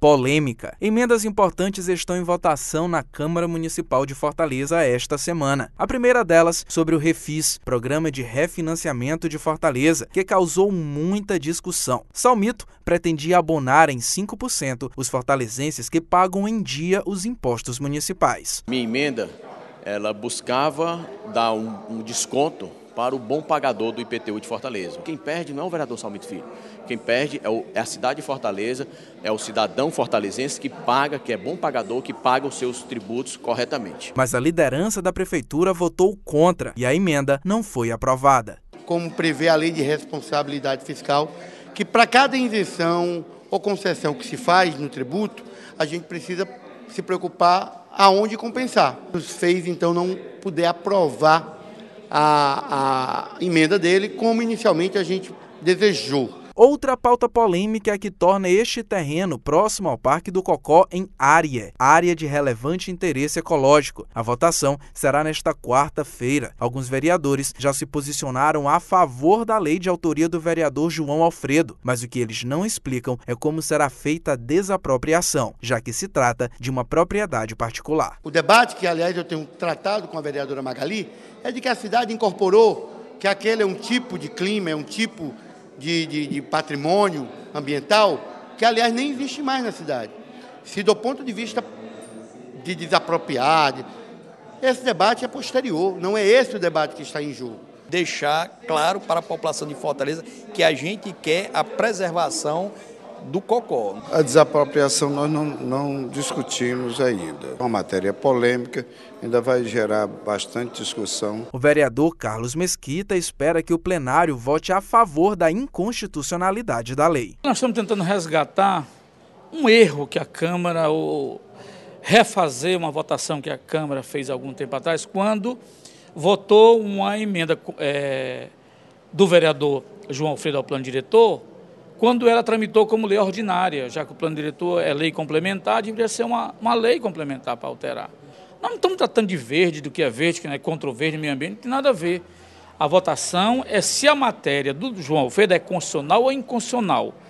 polêmica. Emendas importantes estão em votação na Câmara Municipal de Fortaleza esta semana. A primeira delas sobre o Refis, Programa de Refinanciamento de Fortaleza, que causou muita discussão. Salmito pretendia abonar em 5% os fortalezenses que pagam em dia os impostos municipais. Minha emenda, ela buscava dar um, um desconto para o bom pagador do IPTU de Fortaleza. Quem perde não é o vereador Salmito Filho. Quem perde é, o, é a cidade de Fortaleza, é o cidadão fortalezense que paga, que é bom pagador, que paga os seus tributos corretamente. Mas a liderança da prefeitura votou contra e a emenda não foi aprovada. Como prevê a lei de responsabilidade fiscal, que para cada isenção ou concessão que se faz no tributo, a gente precisa se preocupar aonde compensar. Os fez então não puder aprovar a, a emenda dele como inicialmente a gente desejou. Outra pauta polêmica é a que torna este terreno próximo ao Parque do Cocó em área, área de relevante interesse ecológico. A votação será nesta quarta-feira. Alguns vereadores já se posicionaram a favor da lei de autoria do vereador João Alfredo, mas o que eles não explicam é como será feita a desapropriação, já que se trata de uma propriedade particular. O debate que, aliás, eu tenho tratado com a vereadora Magali é de que a cidade incorporou que aquele é um tipo de clima, é um tipo de, de, de patrimônio ambiental, que aliás nem existe mais na cidade. Se do ponto de vista de desapropriar, esse debate é posterior, não é esse o debate que está em jogo. Deixar claro para a população de Fortaleza que a gente quer a preservação do cocó. A desapropriação nós não, não discutimos ainda. É uma matéria polêmica, ainda vai gerar bastante discussão. O vereador Carlos Mesquita espera que o plenário vote a favor da inconstitucionalidade da lei. Nós estamos tentando resgatar um erro que a Câmara, ou refazer uma votação que a Câmara fez algum tempo atrás, quando votou uma emenda é, do vereador João Alfredo ao plano diretor, quando ela tramitou como lei ordinária, já que o plano diretor é lei complementar, deveria ser uma, uma lei complementar para alterar. Nós não estamos tratando de verde, do que é verde, que não é contra o verde, meio ambiente, não tem nada a ver. A votação é se a matéria do João Alfredo é constitucional ou inconstitucional.